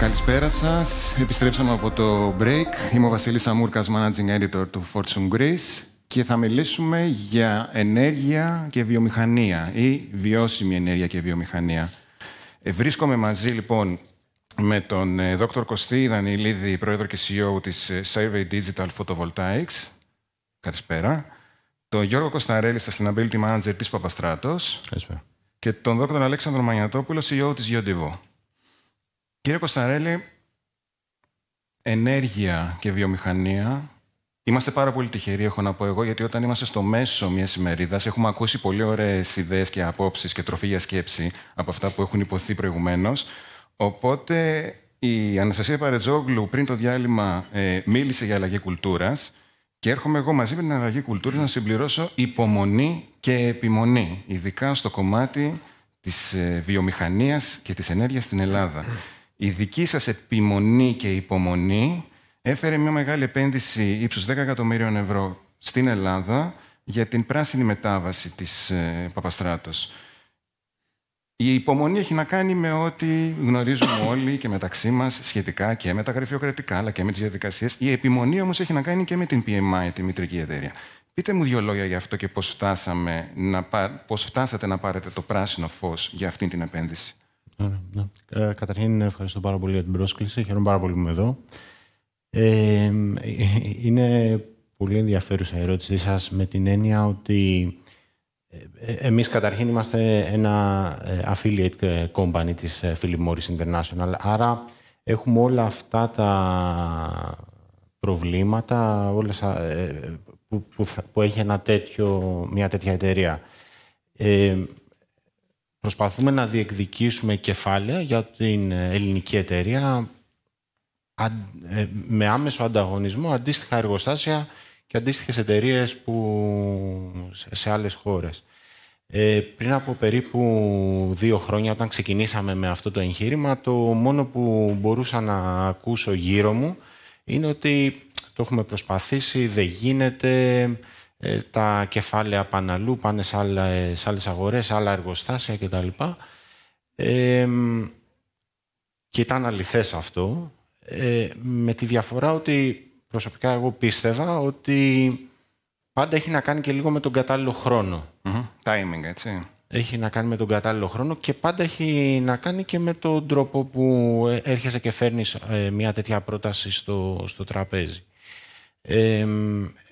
Καλησπέρα σας. Επιστρέψαμε από το break. Είμαι ο Βασίλης Αμούρκας, Managing Editor του Fortune Greece και θα μιλήσουμε για ενέργεια και βιομηχανία ή βιώσιμη ενέργεια και βιομηχανία. Ε, βρίσκομαι μαζί λοιπόν με τον ε, Δόκτωρ Κωστή Δανιλίδη, πρόεδρο και CEO της ε, Survey Digital Photovoltaics. Καλησπέρα. Τον Γιώργο Κωνσταντέλη, Sustainability Manager της Παπαστράτος. Καλησπέρα. Και τον Δόκτωρ Αλέξανδρο Μανιατόπουλο, CEO της Geodivo. Κύριε Κωνσταντέλη, ενέργεια και βιομηχανία. Είμαστε πάρα πολύ τυχεροί, έχω να πω εγώ, γιατί όταν είμαστε στο μέσο μιας ημερίδας, έχουμε ακούσει πολύ ωραίες ιδέες και απόψεις και τροφή για σκέψη από αυτά που έχουν υποθεί προηγουμένως. Οπότε η Αναστασία Παρετζόγλου πριν το διάλειμμα ε, μίλησε για αλλαγή κουλτούρας. Και έρχομαι εγώ μαζί με την αλλαγή κουλτούρας να συμπληρώσω υπομονή και επιμονή, ειδικά στο κομμάτι της ε, βιομηχανίας και της ενέργειας στην Ελλάδα. Η δική σας επιμονή και υπομονή έφερε μια μεγάλη επένδυση ύψους 10 εκατομμύριων ευρώ στην Ελλάδα για την πράσινη μετάβαση της ε, Παπαστράτος. Η υπομονή έχει να κάνει με ότι γνωρίζουμε όλοι και μεταξύ μας σχετικά και με τα γραφειοκρατικά αλλά και με τις διαδικασίες. Η επιμονή όμως έχει να κάνει και με την PMI, τη μητρική εταιρεία. Πείτε μου δύο λόγια για αυτό και πώς πώς φτάσατε να πάρετε το πράσινο φως για αυτή την επένδυση. Ναι, ναι, ναι. Ε, καταρχήν, ευχαριστώ πάρα πολύ για την πρόσκληση. Χαίρομαι πάρα πολύ που είμαι εδώ. Ε, είναι πολύ ενδιαφέρουσα η ερώτησή σας με την έννοια ότι ε, ε, εμείς καταρχήν είμαστε ένα affiliate company της Philip Morris International, άρα έχουμε όλα αυτά τα προβλήματα που, που, έχει ένα τέτοιο, μια τέτοια εταιρεία. Ε, προσπαθούμε να διεκδικήσουμε κεφάλαια για την ε, ελληνική εταιρεία ε, με άμεσο ανταγωνισμό αντίστοιχα εργοστάσια και αντίστοιχες εταιρείες που σε άλλες χώρες. Ε, πριν από περίπου δύο χρόνια, όταν ξεκινήσαμε με αυτό το εγχείρημα, το μόνο που μπορούσα να ακούσω γύρω μου είναι ότι το έχουμε προσπαθήσει, δεν γίνεται, ε, τα κεφάλαια παναλού πάνε σε, άλλα, ε, άλλες αγορές, σε άλλα εργοστάσια κτλ. και ήταν αληθές αυτό, ε, με τη διαφορά ότι προσωπικά εγώ πίστευα ότι πάντα έχει να κάνει και λίγο με τον κατάλληλο χρόνο. έτσι. Έχει να κάνει με τον κατάλληλο χρόνο και πάντα έχει να κάνει και με τον τρόπο που έρχεσαι και φέρνεις μια τέτοια πρόταση στο, στο τραπέζι.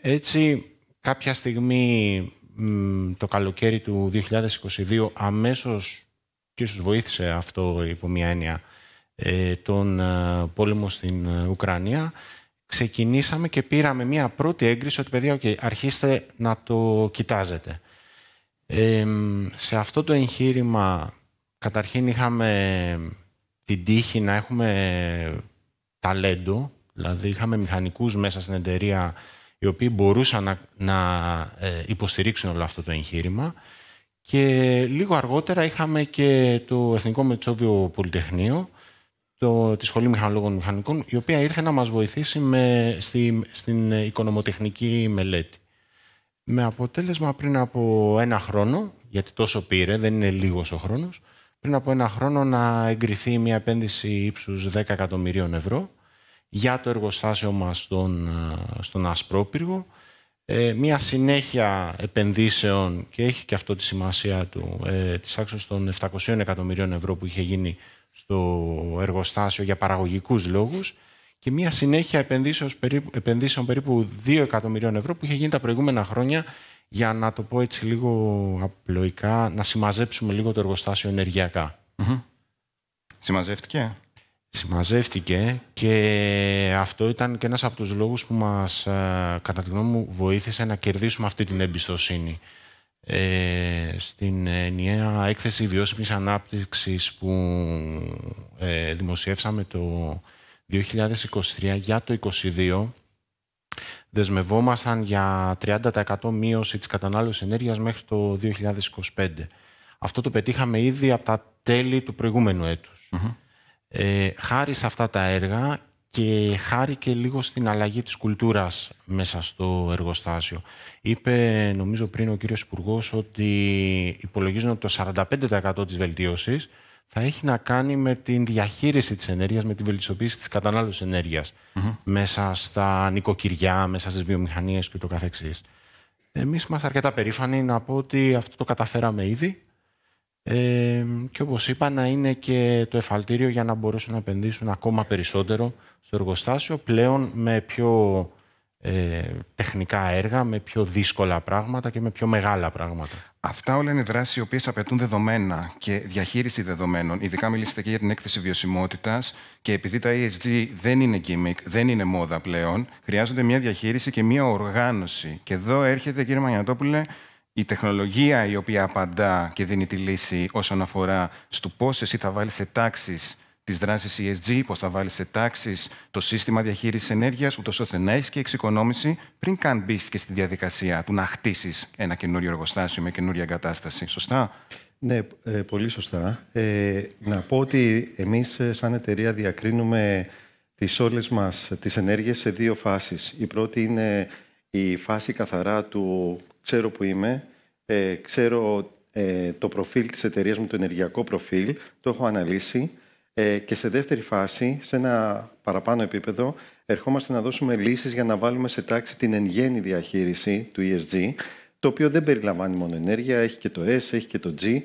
έτσι, κάποια στιγμή το καλοκαίρι του 2022 αμέσως και ίσως βοήθησε αυτό υπό μια έννοια ε, τον ε, πόλεμο στην ε, Ουκρανία ξεκινήσαμε και πήραμε μια πρώτη έγκριση ότι παιδιά okay, αρχίστε να το κοιτάζετε. σε αυτό το εγχείρημα καταρχήν είχαμε την τύχη να έχουμε ταλέντο δηλαδή είχαμε μηχανικούς μέσα στην εταιρεία οι οποίοι μπορούσαν να, να ε, υποστηρίξουν όλο αυτό το εγχείρημα. Και λίγο αργότερα είχαμε και το Εθνικό Μετσόβιο Πολυτεχνείο, το, τη Σχολή Μηχανολόγων Μηχανικών, η οποία ήρθε να μας βοηθήσει με, στη, στην οικονομοτεχνική μελέτη. Με αποτέλεσμα πριν από ένα χρόνο, γιατί τόσο πήρε, δεν είναι λίγος ο χρόνος, πριν από ένα χρόνο να εγκριθεί μια επένδυση ύψους 10 εκατομμυρίων ευρώ, για το εργοστάσιο μας στον, ε, στον Ασπρόπυργο. Ε, μια συνέχεια επενδύσεων και έχει και αυτό τη σημασία του ε, της άξιος των 700 εκατομμυρίων ευρώ που είχε γίνει στο εργοστάσιο για παραγωγικούς λόγους και μια συνέχεια επενδύσεων περίπου, επενδύσεων περίπου 2 εκατομμυρίων ευρώ που είχε γίνει τα προηγούμενα χρόνια για να το πω έτσι λίγο απλοϊκά, να συμμαζέψουμε λίγο το εργοστάσιο ενεργειακά. Mm Συμμαζεύτηκε? συμμαζεύτηκε και αυτό ήταν και ένας από τους λόγους που μας, ε, κατά τη γνώμη μου, βοήθησε να κερδίσουμε αυτή την εμπιστοσύνη. Ε, στην ενιαία έκθεση βιώσιμης ανάπτυξης που ε, δημοσιεύσαμε το 2023 για το 2022, δεσμευόμασταν για 30% μείωση της κατανάλωσης ενέργειας μέχρι το 2025. Αυτό το πετύχαμε ήδη από τα τέλη του προηγούμενου έτους. Ε, χάρη σε αυτά τα έργα και χάρη και λίγο στην αλλαγή της κουλτούρας μέσα στο εργοστάσιο. Είπε, νομίζω πριν ο κύριος υπουργός ότι υπολογίζουν ότι το 45% της βελτίωσης θα έχει να κάνει με την διαχείριση της ενέργειας, με τη βελτιστοποίηση της κατανάλωσης μέσα στα νοικοκυριά, μέσα στις βιομηχανίες και το καθεξής. Εμείς είμαστε αρκετά περήφανοι να πω ότι αυτό το καταφέραμε ήδη ε, και όπως είπα να είναι και το εφαλτήριο για να μπορέσουν να επενδύσουν ακόμα περισσότερο στο εργοστάσιο, πλέον με πιο ε, τεχνικά έργα, με πιο δύσκολα πράγματα και με πιο μεγάλα πράγματα. Αυτά όλα είναι δράσεις οι οποίες απαιτούν δεδομένα και διαχείριση δεδομένων. Ειδικά μιλήσατε και για την έκθεση βιωσιμότητας και επειδή τα ESG δεν είναι gimmick, δεν είναι μόδα πλέον, χρειάζονται μια διαχείριση και μια οργάνωση. Και εδώ έρχεται, κύριε Μανιατόπουλε, η τεχνολογία η οποία απαντά και δίνει τη λύση όσον αφορά στο πώς εσύ θα βάλεις σε τάξη τις δράσεις ESG, πώς θα βάλεις σε τάξη το σύστημα διαχείρισης ενέργειας, ούτως ώστε να έχεις και εξοικονόμηση πριν καν μπεις και στη διαδικασία του να χτίσεις ένα καινούριο εργοστάσιο με καινούρια εγκατάσταση. Σωστά. Ναι, ε, πολύ σωστά. Ε, να πω ότι εμείς ε, σαν εταιρεία διακρίνουμε τις όλες μας τις ενέργειες σε δύο φάσεις. Η πρώτη είναι η φάση καθαρά του ξέρω που είμαι, ε, ξέρω ε, το προφίλ της εταιρείας μου, το ενεργειακό προφίλ, το έχω αναλύσει ε, και σε δεύτερη φάση, σε ένα παραπάνω επίπεδο, ερχόμαστε να δώσουμε λύσεις για να βάλουμε σε τάξη την εν διαχείριση του ESG, το οποίο δεν περιλαμβάνει μόνο ενέργεια, έχει και το S, έχει και το G,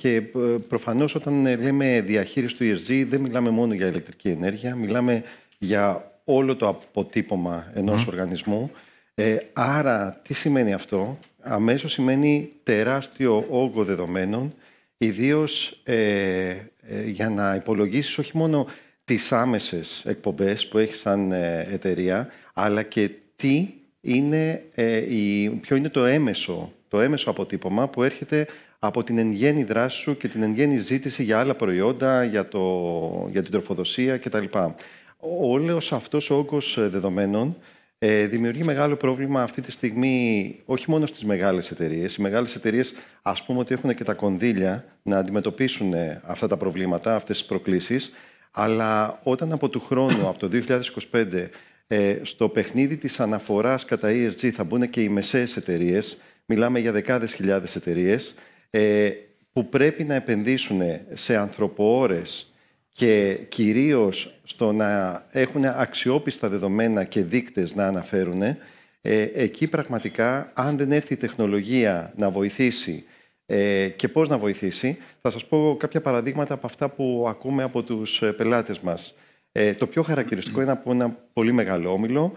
και προφανώς όταν λέμε διαχείριση του ESG δεν μιλάμε μόνο για ηλεκτρική ενέργεια, μιλάμε για όλο το αποτύπωμα ενός οργανισμού ε, άρα, τι σημαίνει αυτό. Αμέσως σημαίνει τεράστιο όγκο δεδομένων, ιδίως ε, ε για να υπολογίσεις όχι μόνο τις άμεσες εκπομπές που έχεις σαν ε, εταιρεία, αλλά και τι είναι, ε, η, ποιο είναι το έμεσο, το έμεσο αποτύπωμα που έρχεται από την εν γέννη δράση σου και την εν ζήτηση για άλλα προϊόντα, για, το, για την τροφοδοσία κτλ. Όλος αυτός ο όγκος δεδομένων ε, δημιουργεί μεγάλο πρόβλημα αυτή τη στιγμή όχι μόνο στις μεγάλες εταιρείες. Οι μεγάλες εταιρείες ας πούμε ότι έχουν και τα κονδύλια να αντιμετωπίσουν ε, αυτά τα προβλήματα, αυτές τις προκλήσεις, αλλά όταν από του χρόνου, από το 2025, ε, στο παιχνίδι της αναφοράς κατά ESG θα μπουν και οι μεσαίες εταιρείες, μιλάμε για δεκάδες χιλιάδες εταιρείες, ε, που πρέπει να επενδύσουν σε ανθρωποόρες και κυρίως στο να έχουν αξιόπιστα δεδομένα και δείκτες να αναφέρουν, ε, εκεί πραγματικά αν δεν έρθει η τεχνολογία να βοηθήσει ε, και πώς να βοηθήσει, θα σας πω κάποια παραδείγματα από αυτά που ακούμε από τους ε, πελάτες μας. Ε, το πιο χαρακτηριστικό είναι από ένα πολύ μεγάλο όμιλο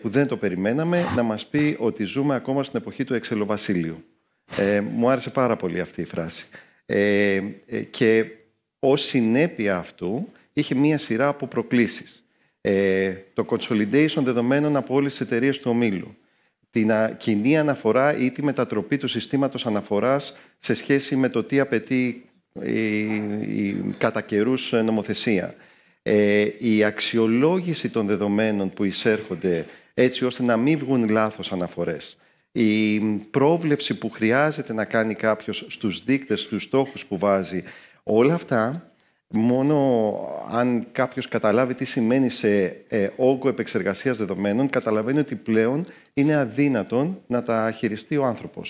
που δεν το περιμέναμε να μας πει ότι ζούμε ακόμα στην εποχή του εξελοβασίλειου. Ε, μου άρεσε πάρα πολύ αυτή η φράση. και ως συνέπεια αυτού είχε μία σειρά από προκλήσεις. Ε, το consolidation δεδομένων από όλες τις εταιρείες του ομίλου. Την κοινή αναφορά ή τη μετατροπή του συστήματος αναφοράς σε σχέση με το τι απαιτεί η, η κατά καιρούς νομοθεσία. Ε, η αξιολόγηση των δεδομένων που εισέρχονται έτσι ώστε να μην βγουν λάθος αναφορές. Η πρόβλεψη που χρειάζεται να κάνει κάποιος στους δείκτες, στους στόχους που βάζει Όλα αυτά, μόνο αν κάποιος καταλάβει τι σημαίνει σε ε, όγκο επεξεργασίας δεδομένων, καταλαβαίνει ότι πλέον είναι αδύνατον να τα χειριστεί ο άνθρωπος.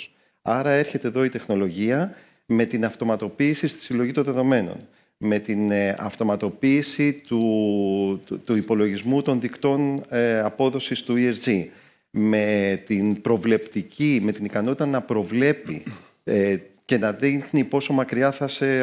Άρα έρχεται εδώ η τεχνολογία με την αυτοματοποίηση στη συλλογή των δεδομένων, με την ε, αυτοματοποίηση του, υπολογισμού των δικτών ε, απόδοσης του ESG, με την προβλεπτική, με την ικανότητα να προβλέπει ε, και να δείχνει πόσο μακριά θα είσαι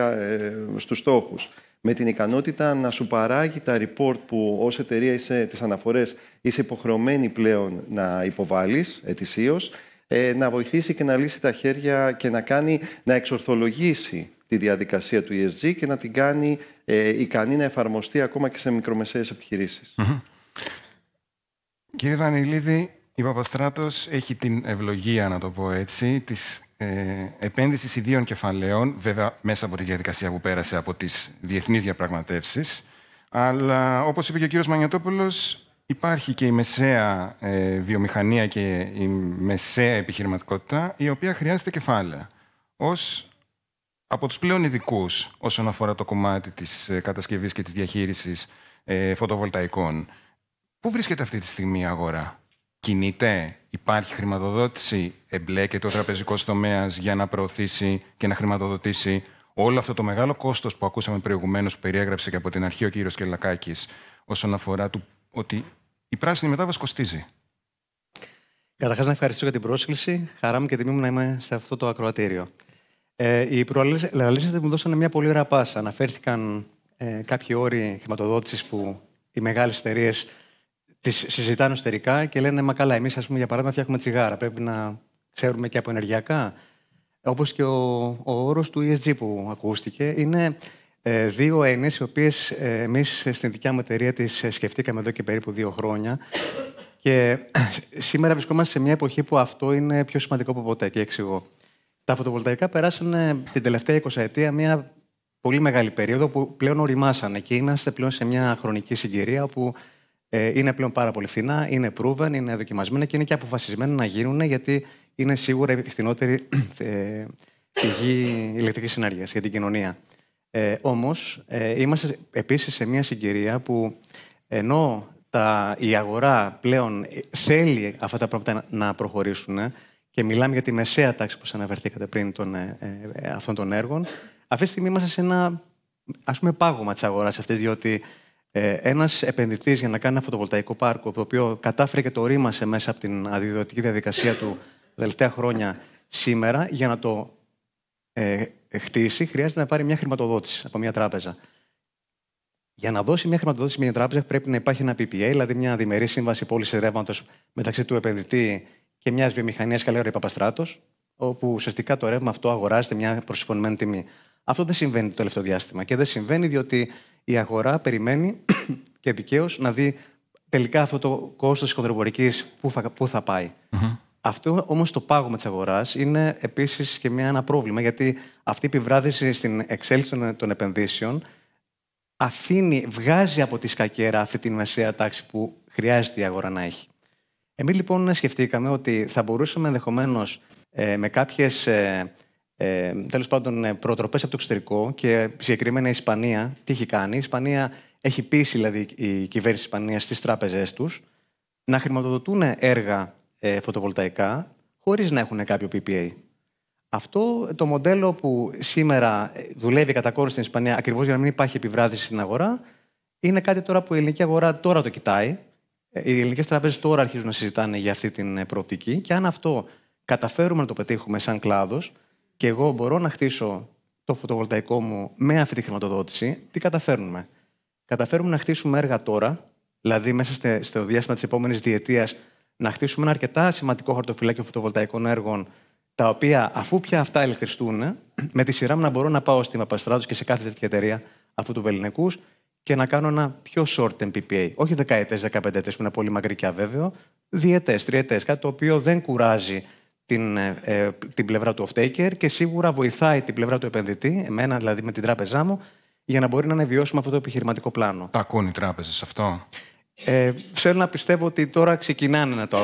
ε, στους στόχους. Με την ικανότητα να σου παράγει τα report που ως εταιρεία είσαι, τις αναφορές είσαι υποχρεωμένη πλέον να υποβάλεις ετησίως, ε, να βοηθήσει και να λύσει τα χέρια και να, κάνει, να εξορθολογήσει τη διαδικασία του ESG και να την κάνει ε, ικανή να εφαρμοστεί ακόμα και σε μικρομεσαίες επιχειρήσεις. Κύριε Δανιλίδη, η Παπαστράτος έχει την ευλογία, να το πω έτσι, της ε, επένδυσης ιδίων κεφαλαίων, βέβαια μέσα από τη διαδικασία που πέρασε από τις διεθνείς διαπραγματεύσεις, αλλά όπως είπε και ο κύριος Μανιατόπουλος, υπάρχει και η μεσαία ε, βιομηχανία και η μεσαία επιχειρηματικότητα, η οποία χρειάζεται κεφάλαια. Ως από τους πλέον ειδικούς όσον αφορά το κομμάτι της ε, κατασκευής και της διαχείρισης ε, φωτοβολταϊκών, πού βρίσκεται αυτή τη στιγμή η αγορά κινείται, υπάρχει χρηματοδότηση, εμπλέκεται ο τραπεζικό τομέα για να προωθήσει και να χρηματοδοτήσει όλο αυτό το μεγάλο κόστος που ακούσαμε προηγουμένως που περιέγραψε και από την αρχή ο κύριος Κελακάκη όσον αφορά του, ότι η πράσινη μετάβαση κοστίζει. Καταρχάς να ευχαριστήσω για την πρόσκληση. Χαρά μου και τιμή μου να είμαι σε αυτό το ακροατήριο. Ε, οι προαλήσει μου δώσανε μια πολύ ωραία πάσα. Αναφέρθηκαν ε, κάποιοι όροι χρηματοδότησης που οι μεγάλες εταιρείες τις συζητάνε εσωτερικά και λένε Μα καλά, εμείς, για παράδειγμα, φτιάχνουμε τσιγάρα. Πρέπει να ξέρουμε και από ενεργειακά. Όπως και ο, ο όρος του ESG που ακούστηκε, είναι ε, δύο έννοιες, οι οποίες εμείς στην δικιά μου εταιρεία τις ε, σκεφτήκαμε εδώ και περίπου δύο χρόνια. Και ε, σήμερα βρισκόμαστε σε μια εποχή που αυτό είναι πιο σημαντικό από ποτέ και εξηγώ. Τα φωτοβολταϊκά περάσανε την τελευταία 20 ετία μια πολύ μεγάλη περίοδο που πλέον οριμάσανε και είμαστε πλέον σε μια χρονική συγκυρία όπου ε, είναι πλέον πάρα πολύ φθηνά, είναι proven, είναι δοκιμασμένα και είναι και αποφασισμένα να γίνουν γιατί είναι σίγουρα η φθηνότερη ε, πηγή ηλεκτρικής ενέργειας για την κοινωνία. Ε, Όμως, ε, είμαστε επίσης σε μια συγκυρία που ενώ τα, η αγορά πλέον ε, θέλει αυτά τα πράγματα να προχωρήσουν και μιλάμε για τη μεσαία τάξη που αναφερθήκατε πριν των, ε, αυτών των έργων, αυτή τη στιγμή είμαστε σε ένα ας πούμε, πάγωμα της αγοράς αυτής, διότι ε, ένας επενδυτής για να κάνει ένα φωτοβολταϊκό πάρκο, το οποίο κατάφερε και το ρήμασε μέσα από την αδειοδοτική διαδικασία του τα τελευταία χρόνια, σήμερα για να το ε, χτίσει, χρειάζεται να πάρει μια χρηματοδότηση από μια τράπεζα. Για να δώσει μια χρηματοδότηση μια τράπεζα, πρέπει να υπάρχει ένα PPA, δηλαδή μια διμερή σύμβαση πώληση ρεύματος μεταξύ του επενδυτή και μιας βιομηχανίας Καλέωρη Παπαστράτος, όπου ουσιαστικά το ρεύμα αυτό αγοράζεται μια προσφωνημένη τιμή. Αυτό δεν συμβαίνει το τελευταίο διάστημα και δεν συμβαίνει διότι η αγορά περιμένει και δικαίως να δει τελικά αυτό το κόστος της χονδρομπορική πού θα, που θα παει Αυτό όμως το πάγωμα της αγοράς είναι επίσης και μια, ένα πρόβλημα γιατί αυτή η επιβράδυση στην εξέλιξη των, των επενδύσεων αφήνει, βγάζει από τη σκακέρα αυτή τη μεσαία τάξη που χρειάζεται η αγορά να έχει. Εμείς λοιπόν σκεφτήκαμε ότι θα μπορούσαμε ενδεχομένως ε, με κάποιες ε, ε τέλος πάντων ε, προτροπές από το εξωτερικό και συγκεκριμένα η Ισπανία τι έχει κάνει. Η Ισπανία έχει πείσει δηλαδή, η κυβέρνηση της Ισπανίας στις τράπεζές τους να χρηματοδοτούν έργα φωτοβολταϊκά χωρίς να έχουν κάποιο PPA. Αυτό το μοντέλο που σήμερα δουλεύει κατά κόρο στην Ισπανία, ακριβώς για να μην υπάρχει επιβράδυση στην αγορά, είναι κάτι τώρα που η ελληνική αγορά τώρα το κοιτάει. Οι ελληνικές τράπεζες τώρα αρχίζουν να συζητάνε για αυτή την προοπτική. Και αν αυτό καταφέρουμε να το πετύχουμε σαν κλάδος και εγώ μπορώ να χτίσω το φωτοβολταϊκό μου με αυτή τη χρηματοδότηση, τι καταφέρνουμε. Καταφέρουμε να χτίσουμε έργα τώρα, δηλαδή μέσα στο διάστημα της επόμενης διετίας, να χτίσουμε ένα αρκετά σημαντικό χαρτοφυλάκιο φωτοβολταϊκών έργων, τα οποία αφού πια αυτά ηλεκτριστούν, με τη σειρά μου να μπορώ να πάω στη απαστράτο και σε κάθε τέτοια εταιρεία αυτού του Βεληνικού και να κάνω ένα πιο short MPPA. Όχι δεκαετές, δεκαπεντετέ, που είναι πολύ μακρικα βέβαιο, διετέ, τριετές, κάτι το οποίο δεν κουράζει την, ε, ε, την πλευρά του off-taker και σίγουρα βοηθάει την πλευρά του επενδυτή, εμένα δηλαδή με την τράπεζά μου, για να μπορεί να αναβιώσουμε αυτό το επιχειρηματικό πλάνο. Τα ακούν οι τράπεζες αυτό. Ε, θέλω να πιστεύω ότι τώρα ξεκινάνε να το,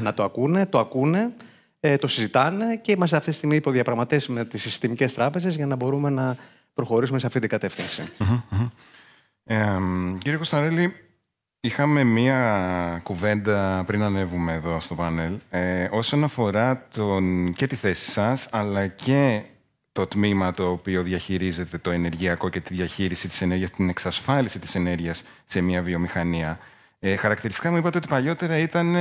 να το ακούνε, το ακούνε, ε, το συζητάνε και είμαστε αυτή τη στιγμή υποδιαπραγματεύσει με τις συστημικές τράπεζες για να μπορούμε να προχωρήσουμε σε αυτή την κατευθυνση Ε, κύριε Κωνσταντέλη, Είχαμε μία κουβέντα πριν ανέβουμε εδώ στο πάνελ ε, όσον αφορά τον, και τη θέση σας, αλλά και το τμήμα το οποίο διαχειρίζεται το ενεργειακό και τη διαχείριση της ενέργειας, την εξασφάλιση της ενέργειας σε μια βιομηχανία. Ε, χαρακτηριστικά μου είπατε ότι παλιότερα ήταν.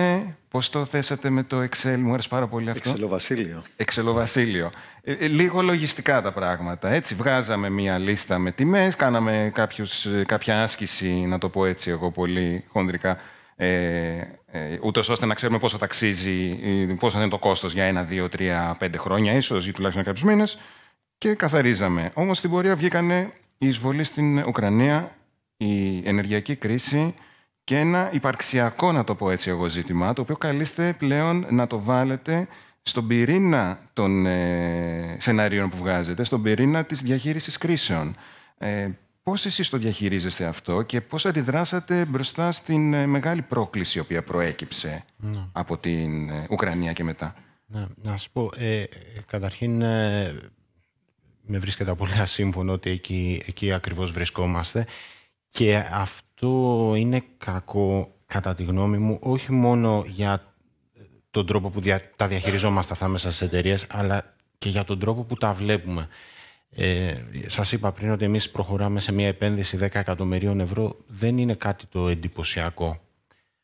Πώς το θέσατε με το Excel, μου αρεσει πάρα πολύ αυτό. Εξελοβασίλειο. Εξελοβασίλειο. Ε, ε, λίγο λογιστικά τα πράγματα. Έτσι, βγάζαμε μία λίστα με τιμές, κάναμε κάποιους, ε, κάποια άσκηση, να το πω έτσι εγώ πολύ χοντρικά, ε, ε, ούτως ώστε να ξέρουμε πόσο ταξίζει, ε, πόσο είναι το κόστος για ένα, δύο, τρία, πέντε χρόνια ίσως ή τουλάχιστον κάποιους μήνες και καθαρίζαμε. Όμως στην πορεία βγήκανε η τουλαχιστον κάποιου μήνε. και καθαριζαμε Όμω στην Ουκρανία, η ενεργειακή κρίση, και ένα υπαρξιακό, να το πω έτσι εγώ, ζήτημα, το οποίο καλείστε πλέον να το βάλετε στον πυρήνα των ε, σενάριων που βγάζετε, στον πυρήνα της διαχείρισης κρίσεων. Ε, πώς εσείς το διαχειρίζεστε αυτό και πώς αντιδράσατε μπροστά στην ε, μεγάλη πρόκληση η οποία προέκυψε ναι. από την ε, Ουκρανία και μετά. Ναι, να σας πω, καταρχήν με βρίσκεται πολύ ασύμφωνο ότι εκεί, εκεί ακριβώς βρισκόμαστε και αυτό αυτό είναι κακό, κατά τη γνώμη μου, όχι μόνο για τον τρόπο που δια... τα διαχειριζόμαστε αυτά μέσα στις εταιρείες, αλλά και για τον τρόπο που τα βλέπουμε. Ε, σας είπα πριν ότι εμείς προχωράμε σε μια επένδυση 10 εκατομμυρίων ευρώ. Δεν είναι κάτι το εντυπωσιακό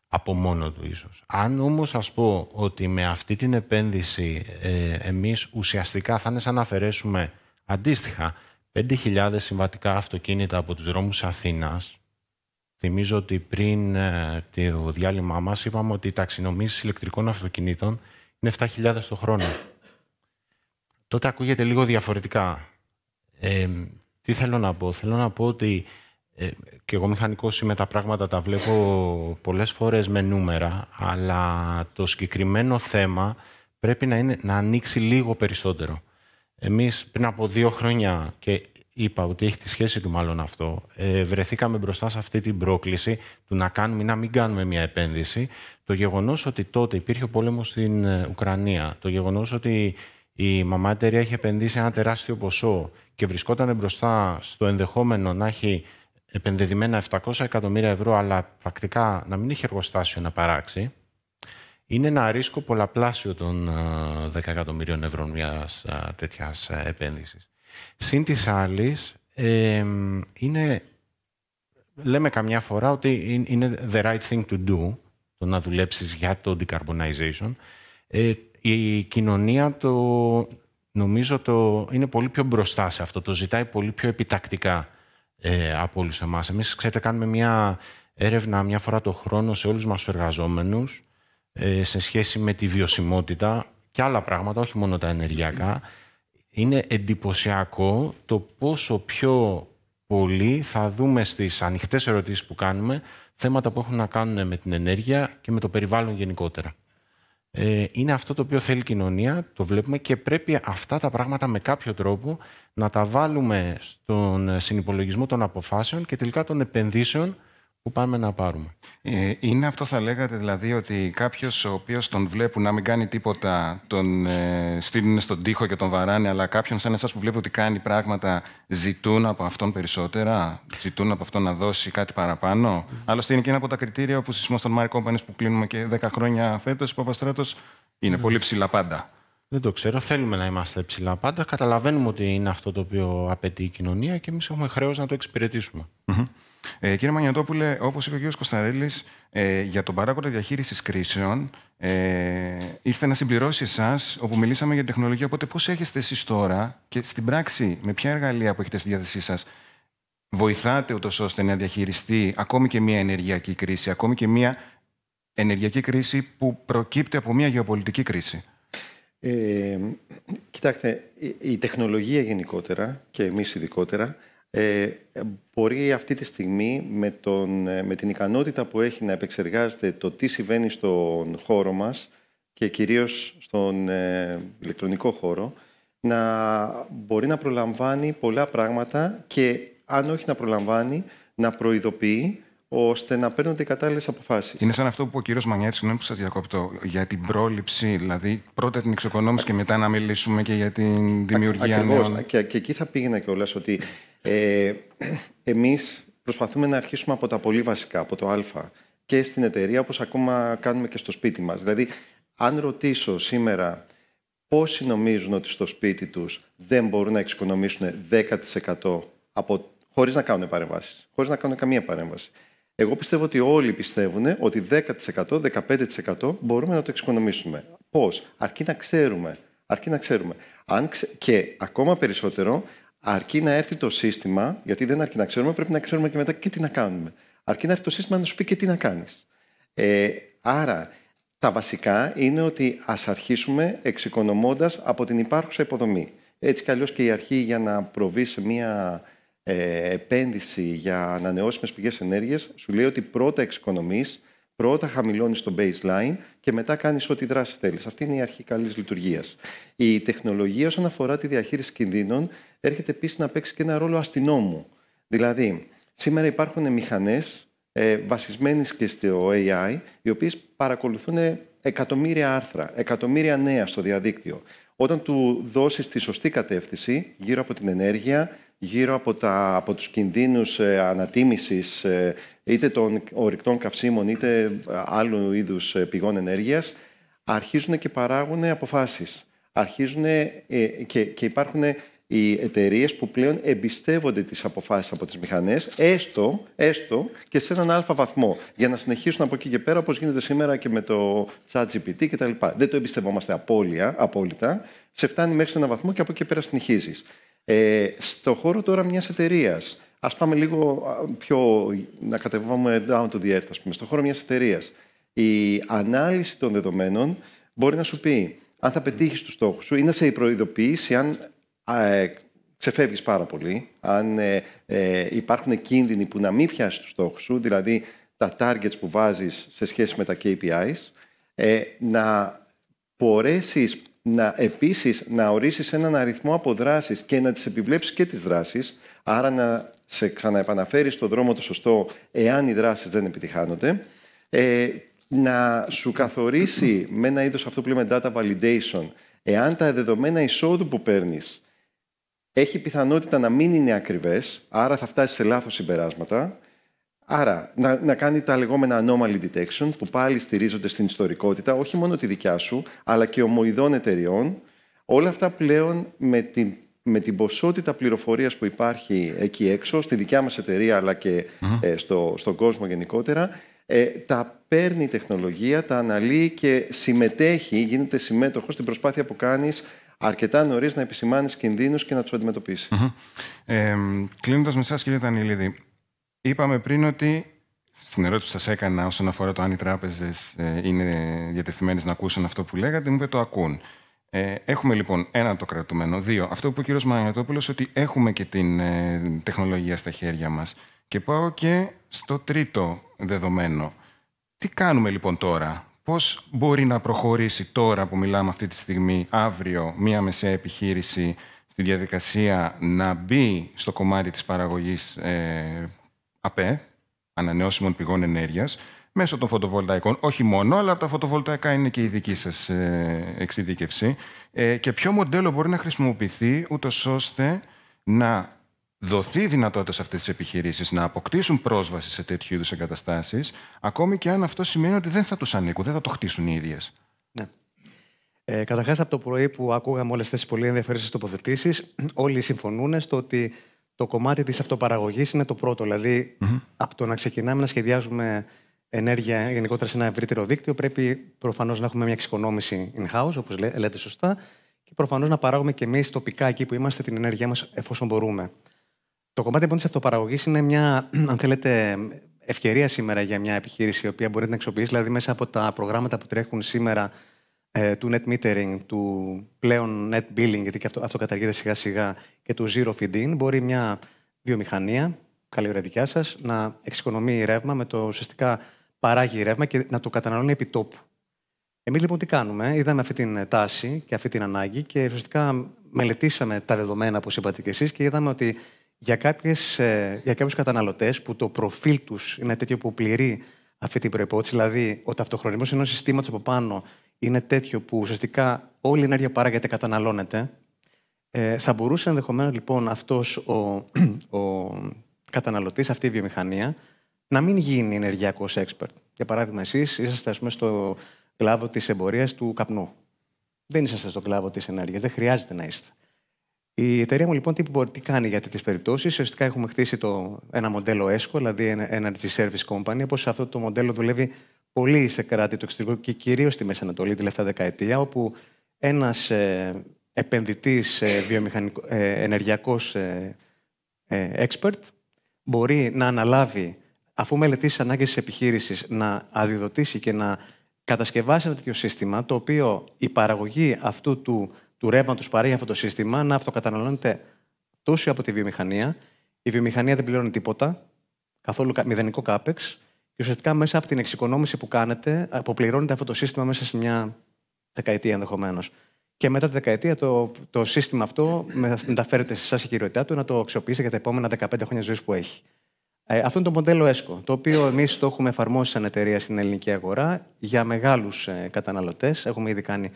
από μόνο του ίσως. Αν όμως σας πω ότι με αυτή την επένδυση ε, εμείς ουσιαστικά θα είναι σαν να αφαιρέσουμε αντίστοιχα 5.000 συμβατικά αυτοκίνητα από τους δρόμους Αθήνας, Θυμίζω ότι πριν ε, το διάλειμμα μας είπαμε ότι οι ταξινομήσεις ηλεκτρικών αυτοκινήτων είναι 7.000 το χρόνο. Τότε ακούγεται λίγο διαφορετικά. Ε, τι θέλω να πω. Θέλω να πω ότι ε, και εγώ μηχανικός είμαι τα πράγματα, τα βλέπω πολλές φορές με νούμερα, αλλά το συγκεκριμένο θέμα πρέπει να, είναι, να ανοίξει λίγο περισσότερο. Εμείς πριν από δύο χρόνια και είπα ότι έχει τη σχέση του μάλλον αυτό. Ε, βρεθήκαμε μπροστά σε αυτή την πρόκληση του να κάνουμε ή να μην κάνουμε μια επένδυση. Το γεγονός ότι τότε υπήρχε ο πόλεμος στην ε, Ουκρανία, το γεγονός ότι η μαμά εταιρεία είχε επενδύσει ένα τεράστιο ποσό και βρισκόταν μπροστά στο ενδεχόμενο να έχει επενδεδημένα 700 εκατομμύρια ευρώ, αλλά πρακτικά να μην είχε εργοστάσιο να παράξει, είναι ένα ρίσκο πολλαπλάσιο των 10 ε, εκατομμυρίων ευρώ μιας ε, τέτοιας επένδυσης. Συν της άλλης, είναι, λέμε καμιά φορά ότι είναι the right thing to do, το να δουλέψεις για το decarbonization. Ε, η κοινωνία το, νομίζω το, είναι πολύ πιο μπροστά σε αυτό, το ζητάει πολύ πιο επιτακτικά ε, από όλους εμάς. Εμείς, ξέρετε, κάνουμε μια έρευνα μια φορά το χρόνο σε όλους μας τους εργαζόμενους ε, σε σχέση με τη βιωσιμότητα και άλλα πράγματα, όχι μόνο τα ενεργειακά είναι εντυπωσιακό το πόσο πιο πολύ θα δούμε στις ανοιχτές ερωτήσεις που κάνουμε θέματα που έχουν να κάνουν με την ενέργεια και με το περιβάλλον γενικότερα. Ε, είναι αυτό το οποίο θέλει η κοινωνία, το βλέπουμε και πρέπει αυτά τα πράγματα με κάποιο τρόπο να τα βάλουμε στον συνυπολογισμό των αποφάσεων και τελικά των επενδύσεων που πάμε να πάρουμε. Ε, είναι αυτό θα λέγατε δηλαδή ότι κάποιος ο οποίος τον βλέπουν να μην κάνει τίποτα, τον ε, στείλουν στον τοίχο και τον βαράνε, αλλά κάποιον σαν εσάς που βλέπει ότι κάνει πράγματα ζητούν από αυτόν περισσότερα, ζητούν από αυτόν να δώσει κάτι παραπάνω. Mm. Άλλωστε είναι και ένα από τα κριτήρια που σεισμός των Mark Companies που κλείνουμε και 10 χρόνια φέτος, που Παπαστράτος είναι mm. πολύ ψηλά πάντα. Δεν το ξέρω. Θέλουμε να είμαστε ψηλά πάντα. Καταλαβαίνουμε ότι είναι αυτό το οποίο απαιτεί η κοινωνία και εμείς έχουμε χρέος να το εξυπηρετησουμε mm -hmm. Ε, κύριε Μανιωτόπουλε, όπως είπε ο κ. Κωνσταντέλης, ε, για τον παράγοντα διαχείρισης κρίσεων, ε, ήρθε να συμπληρώσει εσάς, όπου μιλήσαμε για την τεχνολογία. Οπότε, πώς έχετε εσείς τώρα και στην πράξη, με ποια εργαλεία που έχετε στη διάθεσή σας, βοηθάτε ούτως ώστε να διαχειριστεί ακόμη και μια ενεργειακή κρίση, ακόμη και μια ενεργειακή κρίση που προκύπτει από μια γεωπολιτική κρίση. Ε, κοιτάξτε, η τεχνολογία γενικότερα και εμείς ειδικότερα ε, μπορεί αυτή τη στιγμή με, τον, ε, με την ικανότητα που έχει να επεξεργάζεται το τι συμβαίνει στον χώρο μας και κυρίως στον ε, ηλεκτρονικό χώρο, να μπορεί να προλαμβάνει πολλά πράγματα και αν όχι να προλαμβάνει, να προειδοποιεί ώστε να παίρνονται οι κατάλληλες αποφάσεις. Είναι σαν αυτό που ο κύριος Μανιάτης, συγγνώμη που σας διακόπτω, για την πρόληψη, δηλαδή πρώτα την εξοικονόμηση και μετά να μιλήσουμε και για την δημιουργία Ακριβώς. Και, και εκεί θα πήγαινα κιόλας ότι ε, εμείς προσπαθούμε να αρχίσουμε από τα πολύ βασικά, από το Α και στην εταιρεία, όπως ακόμα κάνουμε και στο σπίτι μας. Δηλαδή, αν ρωτήσω σήμερα πόσοι νομίζουν ότι στο σπίτι τους δεν μπορούν να εξοικονομήσουν 10% από χωρίς να κάνουν παρεμβάσεις, χωρίς να κάνουν καμία παρέμβαση. Εγώ πιστεύω ότι όλοι πιστεύουν ότι 10%, 15% μπορούμε να το εξοικονομήσουμε. Πώς, αρκεί να ξέρουμε. Αρκεί να ξέρουμε. Αν Και ακόμα περισσότερο, αρκεί να έρθει το σύστημα, γιατί δεν αρκεί να ξέρουμε, πρέπει να ξέρουμε και μετά και τι να κάνουμε. Αρκεί να έρθει το σύστημα να σου πει και τι να κάνεις. Ε, άρα, τα βασικά είναι ότι ας αρχίσουμε εξοικονομώντας από την υπάρχουσα υποδομή. Έτσι κι και η αρχή για να προβείς σε μια ε, επένδυση για ανανεώσιμες πηγές ενέργειας, σου λέει ότι πρώτα εξοικονομείς, πρώτα χαμηλώνεις το baseline και μετά κάνεις ό,τι δράση θέλεις. Αυτή είναι η αρχή καλής λειτουργίας. Η τεχνολογία όσον αφορά τη διαχείριση κινδύνων έρχεται επίσης να παίξει και ένα ρόλο αστυνόμου. Δηλαδή, σήμερα υπάρχουν μηχανές ε, βασισμένες και στο AI, οι οποίες παρακολουθούν εκατομμύρια άρθρα, εκατομμύρια νέα στο διαδίκτυο. Όταν του δώσεις τη σωστή κατεύθυνση γύρω από την ενέργεια, γύρω από, τα, από τους κινδύνους ε, ανατίμησης ε, είτε των ορυκτών καυσίμων είτε ε, άλλου είδους πηγών ενέργειας αρχίζουν και παράγουν αποφάσεις. Αρχίζουν και, και υπάρχουν οι εταιρείες που πλέον εμπιστεύονται τις αποφάσεις από τις μηχανές, έστω, έστω και σε έναν αλφα βαθμό, για να συνεχίσουν από εκεί και πέρα, όπως γίνεται σήμερα και με το chat GPT κτλ. Δεν το εμπιστευόμαστε απόλυτα, απόλυτα. Σε φτάνει μέχρι σε έναν βαθμό και από εκεί και πέρα συνεχίζεις. Ε, στο χώρο τώρα μιας εταιρείας. Ας πάμε λίγο πιο. να κατεβάμε down to the earth, πούμε. Στο χώρο μιας εταιρείας. Η ανάλυση των δεδομένων μπορεί να σου πει αν θα πετύχεις τους στόχους σου ή να σε προειδοποιήσει αν ε, ξεφεύγεις πάρα πολύ, αν ε, ε, υπάρχουν κίνδυνοι που να μην πιάσεις τους στόχους σου, δηλαδή τα targets που βάζεις σε σχέση με τα KPIs, ε, να μπορέσεις να επίσης να ορίσεις έναν αριθμό από δράσει και να τις επιβλέψεις και τις δράσεις, άρα να σε ξαναεπαναφέρεις στον δρόμο το σωστό εάν οι δράσεις δεν επιτυχάνονται, ε, να σου καθορίσει με ένα είδος αυτό που λέμε data validation, εάν τα δεδομένα εισόδου που παίρνεις έχει πιθανότητα να μην είναι ακριβές, άρα θα φτάσεις σε λάθος συμπεράσματα, Άρα, να, να κάνει τα λεγόμενα anomaly detection, που πάλι στηρίζονται στην ιστορικότητα, όχι μόνο τη δικιά σου, αλλά και ομοειδών εταιριών. Όλα αυτά πλέον με την, με την ποσότητα πληροφορίας που υπάρχει εκεί έξω, στη δικιά μας εταιρεία, αλλά και mm στο, στον κόσμο γενικότερα, ε, τα παίρνει η τεχνολογία, τα αναλύει και συμμετέχει, γίνεται συμμέτοχος στην προσπάθεια που κάνεις αρκετά νωρίς να επισημάνεις κινδύνους και να τους αντιμετωπίσεις. Mm-hmm. Ε, Κλείνοντας με εσάς, κύριε Είπαμε πριν ότι στην ερώτηση που σας έκανα όσον αφορά το αν οι τράπεζες ε, είναι διατεθειμένες να ακούσουν αυτό που λέγατε, μου είπε το ακούν. Ε, έχουμε λοιπόν ένα το κρατούμενο. Δύο, αυτό που είπε ο κύριος Μανιωτόπουλο ότι έχουμε και την ε, τεχνολογία στα χέρια μας. Και πάω και στο τρίτο δεδομένο. Τι κάνουμε λοιπόν τώρα, Πώς μπορεί να προχωρήσει τώρα που μιλάμε αυτή τη στιγμή, αύριο, μία μεσαία επιχείρηση στη διαδικασία να μπει στο κομμάτι της παραγωγής. ΑΠΕ, ανανεώσιμων πηγών ενέργειας, μέσω των φωτοβολταϊκών, όχι μόνο, αλλά τα φωτοβολταϊκά είναι και η δική σας ε, εξειδίκευση. Ε, και ποιο μοντέλο μπορεί να χρησιμοποιηθεί, ούτως ώστε να δοθεί δυνατότητα σε αυτές τις επιχειρήσεις να αποκτήσουν πρόσβαση σε τέτοιου είδους εγκαταστάσεις, ακόμη και αν αυτό σημαίνει ότι δεν θα τους ανήκουν, δεν θα το χτίσουν οι ίδιες. Ναι. Ε, Καταρχάς, από το πρωί που ακούγαμε όλες αυτές τις πολύ ενδιαφέρουσες τοποθετήσεις, όλοι συμφωνούν στο ότι το κομμάτι της αυτοπαραγωγής είναι το πρώτο. Δηλαδή, mm-hmm. από το να ξεκινάμε να σχεδιάζουμε ενέργεια γενικότερα σε ένα ευρύτερο δίκτυο, πρέπει προφανώς να έχουμε μια εξοικονόμηση in-house, όπως λέτε σωστά, και προφανώς να παράγουμε και εμείς τοπικά εκεί που είμαστε την ενέργειά μας εφόσον μπορούμε. Το κομμάτι λοιπόν της αυτοπαραγωγής είναι μια, αν θέλετε, ευκαιρία σήμερα για μια επιχείρηση η οποία μπορεί να την δηλαδή μέσα από τα προγράμματα που τρέχουν σήμερα ε, του net metering, του πλέον net billing, γιατί και αυτό, αυτό καταργείται σιγά σιγά, και του zero feed-in, μπορεί μια βιομηχανία, καλή ώρα δικιά σας, να εξοικονομεί ρεύμα με το ουσιαστικά παράγει ρεύμα και να το καταναλώνει επί τόπου. Εμείς λοιπόν τι κάνουμε, είδαμε αυτή την τάση και αυτή την ανάγκη και ουσιαστικά μελετήσαμε τα δεδομένα, όπως είπατε και εσείς, και είδαμε ότι για, ε, για κάποιους καταναλωτές που το προφίλ τους είναι τέτοιο που πληρεί αυτή την προπόθεση, δηλαδή ο ταυτοχρονισμός ενός συστήματος από πάνω είναι τέτοιο που ουσιαστικά όλη η ενέργεια παράγεται, καταναλώνεται. Ε, θα μπορούσε ενδεχομένως λοιπόν αυτός ο, ο καταναλωτής, αυτή η βιομηχανία, να μην γίνει ενεργειακός expert. Για παράδειγμα, εσείς είσαστε ας πούμε, στο κλάδο της εμπορίας του καπνού. Δεν είσαστε στον κλάδο της ενέργειας. Δεν χρειάζεται να είστε. Η εταιρεία μου λοιπόν τι, μπορεί, τι κάνει για τέτοιες περιπτώσεις. Ουσιαστικά έχουμε χτίσει το, ένα μοντέλο ESCO, δηλαδή Energy Service Company. Όπως αυτό το μοντέλο δουλεύει πολύ σε κράτη του εξωτερικού και κυρίως στη Μέση Ανατολή τελευταία δεκαετία, όπου ένας ε, επενδυτής ε, ε ενεργειακός ε, ε, expert μπορεί να αναλάβει, αφού μελετήσει τις ανάγκες της επιχείρησης, να αδειοδοτήσει και να κατασκευάσει ένα τέτοιο σύστημα, το οποίο η παραγωγή αυτού του, του ρεύματος παρέχει αυτό το σύστημα, να αυτοκαταναλώνεται τόσο από τη βιομηχανία. Η βιομηχανία δεν πληρώνει τίποτα, καθόλου μηδενικό κάπεξ. Και ουσιαστικά μέσα από την εξοικονόμηση που κάνετε, αποπληρώνετε αυτό το σύστημα μέσα σε μια δεκαετία ενδεχομένως. Και μετά τη δεκαετία το, το σύστημα αυτό μεταφέρεται σε εσάς η κυριότητά του να το αξιοποιήσετε για τα επόμενα 15 χρόνια ζωής που έχει. Ε, αυτό είναι το μοντέλο ESCO το οποίο εμείς το έχουμε εφαρμόσει σαν εταιρεία στην ελληνική αγορά για μεγάλους ε, καταναλωτές. Έχουμε ήδη κάνει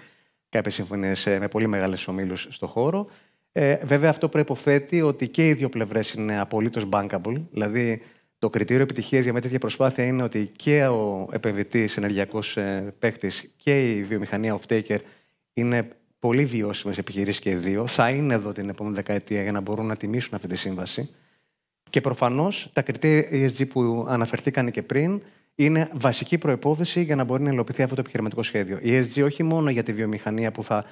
κάποιες συμφωνίες ε, με πολύ μεγάλες ομίλους στον χώρο. Ε, βέβαια, αυτό προποθέτει ότι και οι δύο πλευρές είναι απολύτως bankable. Δηλαδή, το κριτήριο επιτυχίας για μια τέτοια προσπάθεια είναι ότι και ο επενδυτής, ενεργειακός ε, παίκτης και η βιομηχανία off-taker είναι πολύ βιώσιμες επιχειρήσεις και οι δύο. Θα είναι εδώ την επόμενη δεκαετία για να μπορούν να τιμήσουν αυτή τη σύμβαση. Και προφανώς τα κριτήρια ESG που αναφερθήκαν και πριν είναι βασική προπόθεση για να μπορεί να υλοποιηθεί αυτό το επιχειρηματικό σχέδιο. Η ESG όχι μόνο για τη βιομηχανία που θα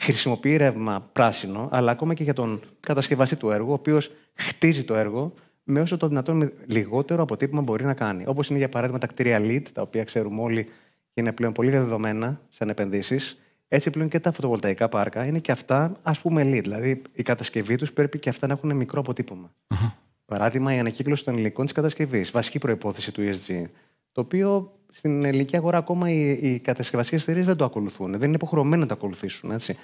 χρησιμοποιεί ρεύμα πράσινο, αλλά ακόμα και για τον κατασκευαστή του έργου, ο οποίος χτίζει το έργο, με όσο το δυνατόν λιγότερο αποτύπωμα μπορεί να κάνει. Όπως είναι για παράδειγμα τα κτίρια LEED, τα οποία ξέρουμε όλοι και είναι πλέον πολύ δεδομένα σαν επενδύσεις. Έτσι πλέον και τα φωτοβολταϊκά πάρκα είναι και αυτά, ας πούμε, LEED. Δηλαδή η κατασκευή τους πρέπει και αυτά να έχουν μικρό Παράδειγμα, η ανακύκλωση των υλικών της κατασκευής, βασική προπόθεση του ESG. Το οποίο στην ελληνική αγορά ακόμα οι, οι κατασκευαστικέ εταιρείε δεν το ακολουθούν. Δεν είναι υποχρεωμένοι να το ακολουθήσουν. Έτσι.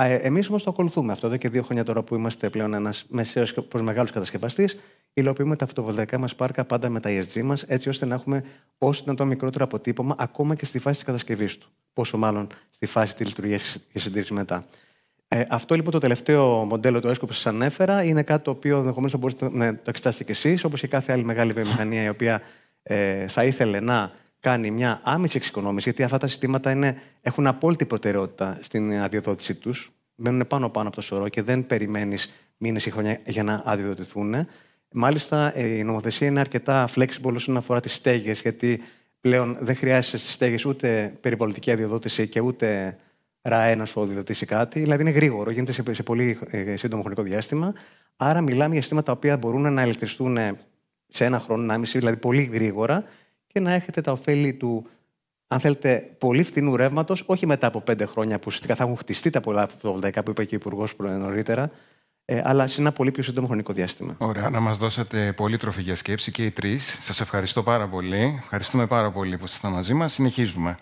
Ε, Εμείς όμως το ακολουθούμε αυτό εδώ και δύο χρόνια τώρα που είμαστε πλέον ένας μεσαίος προ μεγάλο κατασκευαστής. Υλοποιούμε τα φωτοβολταϊκά μας πάρκα πάντα με τα ESG μας, έτσι ώστε να έχουμε όσο το μικρότερο αποτύπωμα ακόμα και στη φάση της κατασκευής του. Πόσο μάλλον στη φάση της λειτουργίας και συντήρησης μετά. Ε, αυτό λοιπόν το τελευταίο μοντέλο του ΕΣΚΟ που σα ανέφερα είναι κάτι το οποίο ενδεχομένως θα μπορείτε να το εξετάσετε κι εσείς, όπως και κάθε άλλη μεγάλη βιομηχανία η οποία ε, θα ήθελε να κάνει μια άμεση εξοικονόμηση, γιατί αυτά τα συστήματα είναι, έχουν απόλυτη προτεραιότητα στην αδειοδότησή τους. Μένουν πάνω-πάνω από το σωρό και δεν περιμένεις μήνες ή χρόνια για να αδειοδοτηθούν. Μάλιστα, ε, η νομοθεσία είναι αρκετά flexible όσον αφορά τις στέγες, γιατί πλέον δεν χρειάζεσαι στις στέγες ούτε περιβαλλοντική αδειοδότηση και ούτε ΡΑΕ να σου αδειοδοτήσει κάτι. Δηλαδή, είναι γρήγορο, γίνεται σε, σε πολύ ε, σύντομο χρονικό διάστημα. Άρα, μιλάμε για συστήματα τα οποία μπορούν να ελεκτριστούν σε ένα χρόνο, ένα μισή, δηλαδή πολύ γρήγορα και να έχετε τα ωφέλη του, αν θέλετε, πολύ φθηνού ρεύματος, όχι μετά από πέντε χρόνια που ουσιαστικά θα έχουν χτιστεί τα πολλά φωτοβολταϊκά που είπε και ο Υπουργός νωρίτερα, ε, αλλά σε ένα πολύ πιο σύντομο χρονικό διάστημα. Ωραία, να μας δώσετε πολύ τροφή για σκέψη και οι τρεις. Σας ευχαριστώ πάρα πολύ. Ευχαριστούμε πάρα πολύ που ήσασταν μαζί μας. Συνεχίζουμε.